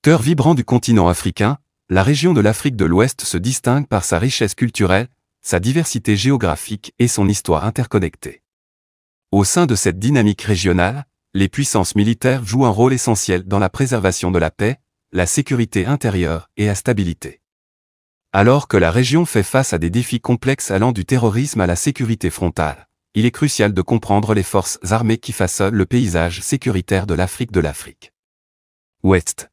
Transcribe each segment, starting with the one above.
Cœur vibrant du continent africain, la région de l'Afrique de l'Ouest se distingue par sa richesse culturelle, sa diversité géographique et son histoire interconnectée. Au sein de cette dynamique régionale, les puissances militaires jouent un rôle essentiel dans la préservation de la paix, la sécurité intérieure et la stabilité. Alors que la région fait face à des défis complexes allant du terrorisme à la sécurité frontale, il est crucial de comprendre les forces armées qui façonnent le paysage sécuritaire de l'Afrique de l'Afrique. Ouest.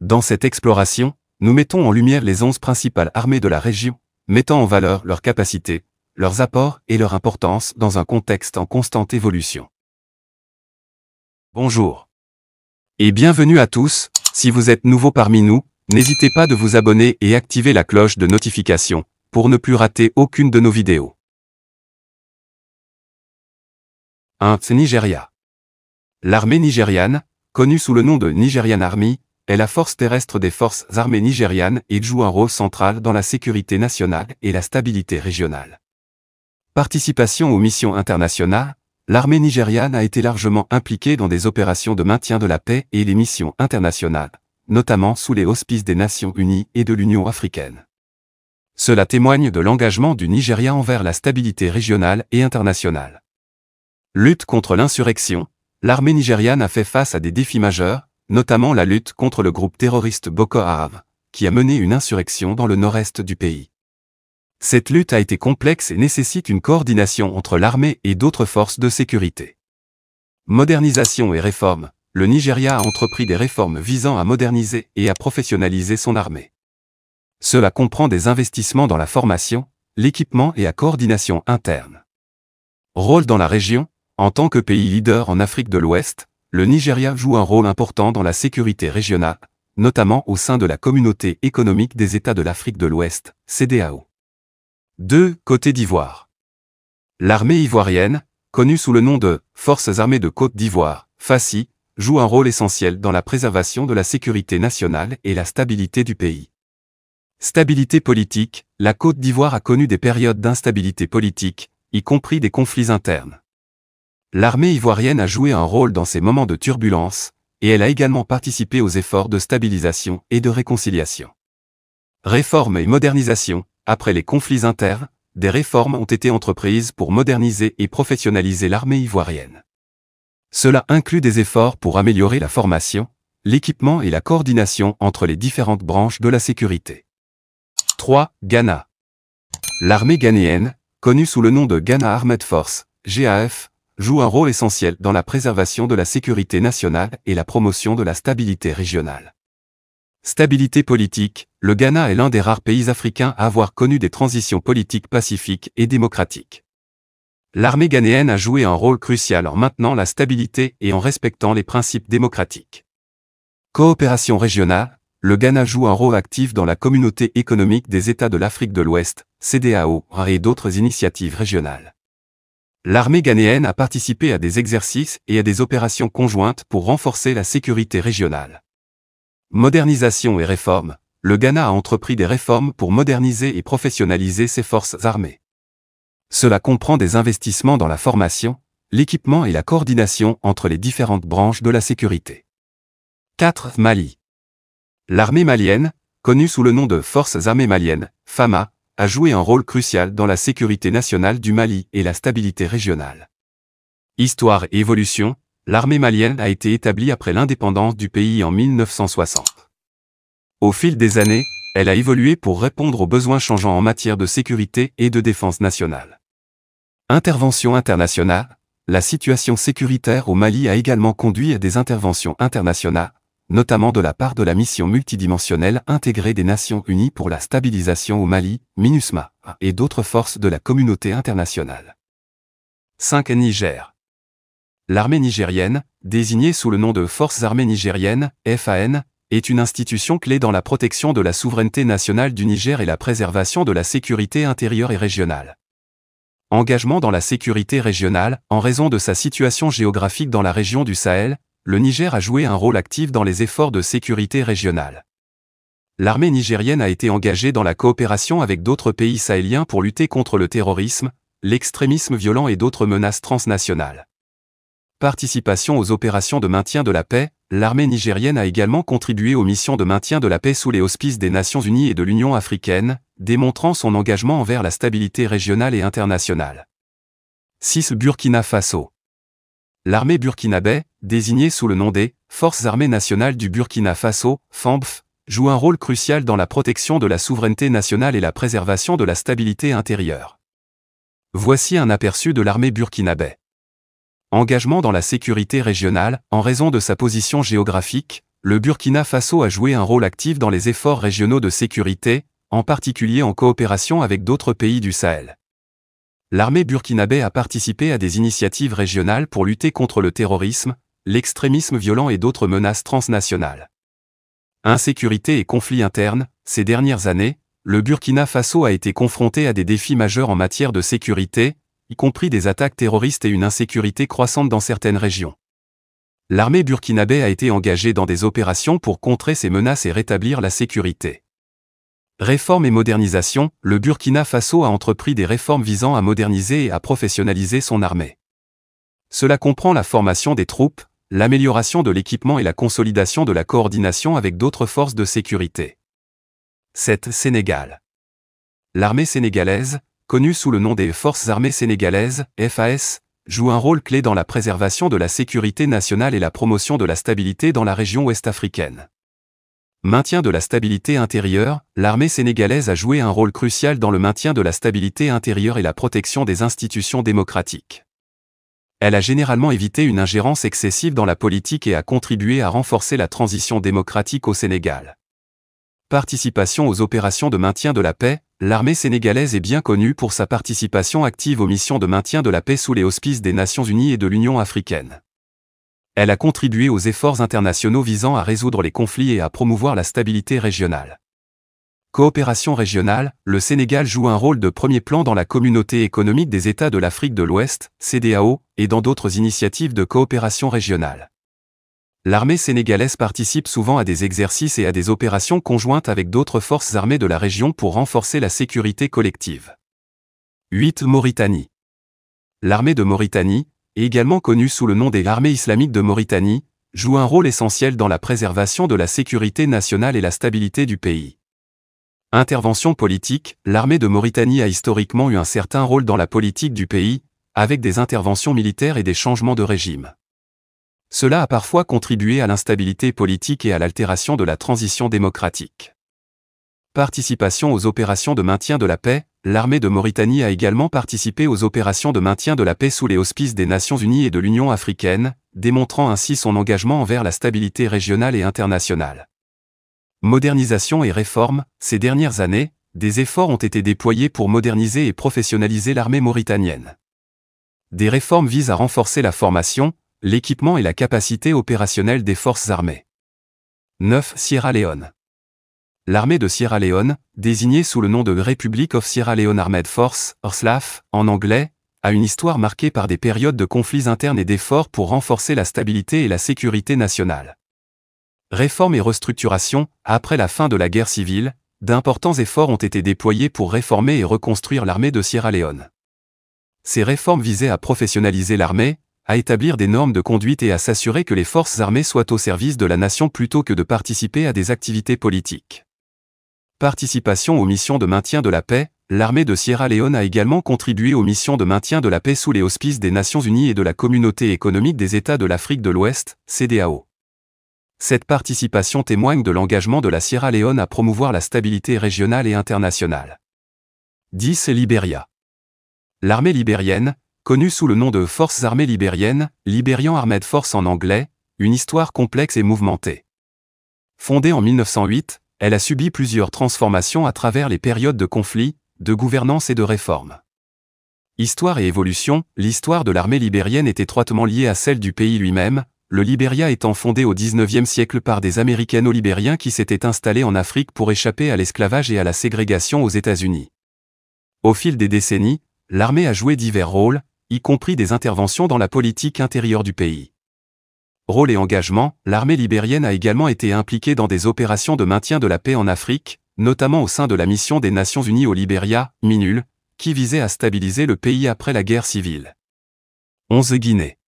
Dans cette exploration, nous mettons en lumière les 11 principales armées de la région, mettant en valeur leurs capacités, leurs apports et leur importance dans un contexte en constante évolution. Bonjour. Et bienvenue à tous, si vous êtes nouveau parmi nous, n'hésitez pas de vous abonner et activer la cloche de notification, pour ne plus rater aucune de nos vidéos. 1. Nigeria. L'armée nigériane, connue sous le nom de Nigerian Army, est la force terrestre des forces armées nigérianes et joue un rôle central dans la sécurité nationale et la stabilité régionale. Participation aux missions internationales, l'armée nigériane a été largement impliquée dans des opérations de maintien de la paix et les missions internationales, notamment sous les auspices des Nations Unies et de l'Union africaine. Cela témoigne de l'engagement du Nigeria envers la stabilité régionale et internationale. Lutte contre l'insurrection, l'armée nigériane a fait face à des défis majeurs, notamment la lutte contre le groupe terroriste Boko Haram, qui a mené une insurrection dans le nord-est du pays. Cette lutte a été complexe et nécessite une coordination entre l'armée et d'autres forces de sécurité. Modernisation et réforme. Le Nigeria a entrepris des réformes visant à moderniser et à professionnaliser son armée. Cela comprend des investissements dans la formation, l'équipement et la coordination interne. Rôle dans la région, en tant que pays leader en Afrique de l'Ouest, le Nigeria joue un rôle important dans la sécurité régionale, notamment au sein de la Communauté économique des États de l'Afrique de l'Ouest, CDAO. 2. Côté d'Ivoire. L'armée ivoirienne, connue sous le nom de Forces armées de Côte d'Ivoire, FACI, joue un rôle essentiel dans la préservation de la sécurité nationale et la stabilité du pays. Stabilité politique, la Côte d'Ivoire a connu des périodes d'instabilité politique, y compris des conflits internes. L'armée ivoirienne a joué un rôle dans ces moments de turbulence, et elle a également participé aux efforts de stabilisation et de réconciliation. Réformes et modernisation, après les conflits internes, des réformes ont été entreprises pour moderniser et professionnaliser l'armée ivoirienne. Cela inclut des efforts pour améliorer la formation, l'équipement et la coordination entre les différentes branches de la sécurité. 3. Ghana. L'armée ghanéenne, connue sous le nom de Ghana Armed Force, GAF, joue un rôle essentiel dans la préservation de la sécurité nationale et la promotion de la stabilité régionale. Stabilité politique, le Ghana est l'un des rares pays africains à avoir connu des transitions politiques pacifiques et démocratiques. L'armée ghanéenne a joué un rôle crucial en maintenant la stabilité et en respectant les principes démocratiques. Coopération régionale, le Ghana joue un rôle actif dans la communauté économique des États de l'Afrique de l'Ouest, CDAO, et d'autres initiatives régionales l'armée ghanéenne a participé à des exercices et à des opérations conjointes pour renforcer la sécurité régionale. Modernisation et réforme, le Ghana a entrepris des réformes pour moderniser et professionnaliser ses forces armées. Cela comprend des investissements dans la formation, l'équipement et la coordination entre les différentes branches de la sécurité. 4. Mali. L'armée malienne, connue sous le nom de Forces armées maliennes, FAMA, a joué un rôle crucial dans la sécurité nationale du Mali et la stabilité régionale. Histoire et évolution, l'armée malienne a été établie après l'indépendance du pays en 1960. Au fil des années, elle a évolué pour répondre aux besoins changeants en matière de sécurité et de défense nationale. Intervention internationale, la situation sécuritaire au Mali a également conduit à des interventions internationales, notamment de la part de la mission multidimensionnelle intégrée des Nations Unies pour la stabilisation au Mali, MINUSMA, et d'autres forces de la communauté internationale. 5. Niger. L'armée nigérienne, désignée sous le nom de Forces armées nigériennes, FAN, est une institution clé dans la protection de la souveraineté nationale du Niger et la préservation de la sécurité intérieure et régionale. Engagement dans la sécurité régionale, en raison de sa situation géographique dans la région du Sahel, le Niger a joué un rôle actif dans les efforts de sécurité régionale. L'armée nigérienne a été engagée dans la coopération avec d'autres pays sahéliens pour lutter contre le terrorisme, l'extrémisme violent et d'autres menaces transnationales. Participation aux opérations de maintien de la paix, l'armée nigérienne a également contribué aux missions de maintien de la paix sous les auspices des Nations Unies et de l'Union africaine, démontrant son engagement envers la stabilité régionale et internationale. 6. Burkina Faso L'armée burkinabé, désignée sous le nom des Forces armées nationales du Burkina Faso, FAMBF, joue un rôle crucial dans la protection de la souveraineté nationale et la préservation de la stabilité intérieure. Voici un aperçu de l'armée burkinabé. Engagement dans la sécurité régionale, en raison de sa position géographique, le Burkina Faso a joué un rôle actif dans les efforts régionaux de sécurité, en particulier en coopération avec d'autres pays du Sahel l'armée burkinabé a participé à des initiatives régionales pour lutter contre le terrorisme, l'extrémisme violent et d'autres menaces transnationales. Insécurité et conflits internes, ces dernières années, le Burkina Faso a été confronté à des défis majeurs en matière de sécurité, y compris des attaques terroristes et une insécurité croissante dans certaines régions. L'armée burkinabé a été engagée dans des opérations pour contrer ces menaces et rétablir la sécurité. Réforme et modernisation, le Burkina Faso a entrepris des réformes visant à moderniser et à professionnaliser son armée. Cela comprend la formation des troupes, l'amélioration de l'équipement et la consolidation de la coordination avec d'autres forces de sécurité. 7. Sénégal. L'armée sénégalaise, connue sous le nom des Forces armées sénégalaises, FAS, joue un rôle clé dans la préservation de la sécurité nationale et la promotion de la stabilité dans la région ouest-africaine. Maintien de la stabilité intérieure, l'armée sénégalaise a joué un rôle crucial dans le maintien de la stabilité intérieure et la protection des institutions démocratiques. Elle a généralement évité une ingérence excessive dans la politique et a contribué à renforcer la transition démocratique au Sénégal. Participation aux opérations de maintien de la paix, l'armée sénégalaise est bien connue pour sa participation active aux missions de maintien de la paix sous les auspices des Nations Unies et de l'Union africaine elle a contribué aux efforts internationaux visant à résoudre les conflits et à promouvoir la stabilité régionale. Coopération régionale, le Sénégal joue un rôle de premier plan dans la communauté économique des États de l'Afrique de l'Ouest, CDAO, et dans d'autres initiatives de coopération régionale. L'armée sénégalaise participe souvent à des exercices et à des opérations conjointes avec d'autres forces armées de la région pour renforcer la sécurité collective. 8. Mauritanie. L'armée de Mauritanie, également connue sous le nom des armées islamiques de Mauritanie, joue un rôle essentiel dans la préservation de la sécurité nationale et la stabilité du pays. Intervention politique, l'armée de Mauritanie a historiquement eu un certain rôle dans la politique du pays, avec des interventions militaires et des changements de régime. Cela a parfois contribué à l'instabilité politique et à l'altération de la transition démocratique. Participation aux opérations de maintien de la paix, l'armée de Mauritanie a également participé aux opérations de maintien de la paix sous les auspices des Nations Unies et de l'Union africaine, démontrant ainsi son engagement envers la stabilité régionale et internationale. Modernisation et réforme, ces dernières années, des efforts ont été déployés pour moderniser et professionnaliser l'armée mauritanienne. Des réformes visent à renforcer la formation, l'équipement et la capacité opérationnelle des forces armées. 9. Sierra Leone l'armée de Sierra Leone, désignée sous le nom de Republic of Sierra Leone Armed Force, RSLAF, en anglais, a une histoire marquée par des périodes de conflits internes et d'efforts pour renforcer la stabilité et la sécurité nationale. Réformes et restructuration, après la fin de la guerre civile, d'importants efforts ont été déployés pour réformer et reconstruire l'armée de Sierra Leone. Ces réformes visaient à professionnaliser l'armée, à établir des normes de conduite et à s'assurer que les forces armées soient au service de la nation plutôt que de participer à des activités politiques. Participation aux missions de maintien de la paix, l'armée de Sierra Leone a également contribué aux missions de maintien de la paix sous les auspices des Nations Unies et de la Communauté économique des États de l'Afrique de l'Ouest, CDAO. Cette participation témoigne de l'engagement de la Sierra Leone à promouvoir la stabilité régionale et internationale. 10. Libéria. L'armée libérienne, connue sous le nom de Forces armées libériennes, Armée de Force en anglais, une histoire complexe et mouvementée. Fondée en 1908, elle a subi plusieurs transformations à travers les périodes de conflits, de gouvernance et de réformes. Histoire et évolution, l'histoire de l'armée libérienne est étroitement liée à celle du pays lui-même, le Libéria étant fondé au XIXe siècle par des Américano-Libériens qui s'étaient installés en Afrique pour échapper à l'esclavage et à la ségrégation aux États-Unis. Au fil des décennies, l'armée a joué divers rôles, y compris des interventions dans la politique intérieure du pays rôle et engagement, l'armée libérienne a également été impliquée dans des opérations de maintien de la paix en Afrique, notamment au sein de la mission des Nations Unies au Libéria, MINUL, qui visait à stabiliser le pays après la guerre civile. 11 Guinée.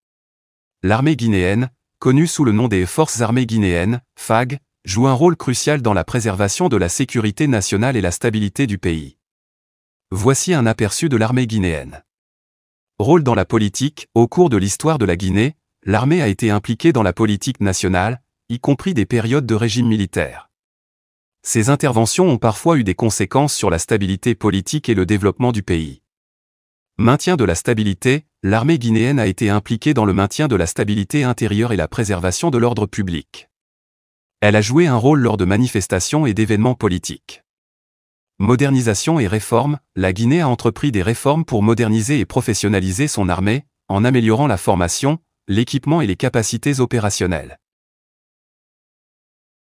L'armée guinéenne, connue sous le nom des Forces armées guinéennes, FAG, joue un rôle crucial dans la préservation de la sécurité nationale et la stabilité du pays. Voici un aperçu de l'armée guinéenne. Rôle dans la politique, au cours de l'histoire de la Guinée, l'armée a été impliquée dans la politique nationale, y compris des périodes de régime militaire. Ces interventions ont parfois eu des conséquences sur la stabilité politique et le développement du pays. Maintien de la stabilité, l'armée guinéenne a été impliquée dans le maintien de la stabilité intérieure et la préservation de l'ordre public. Elle a joué un rôle lors de manifestations et d'événements politiques. Modernisation et réforme, la Guinée a entrepris des réformes pour moderniser et professionnaliser son armée, en améliorant la formation, l'équipement et les capacités opérationnelles.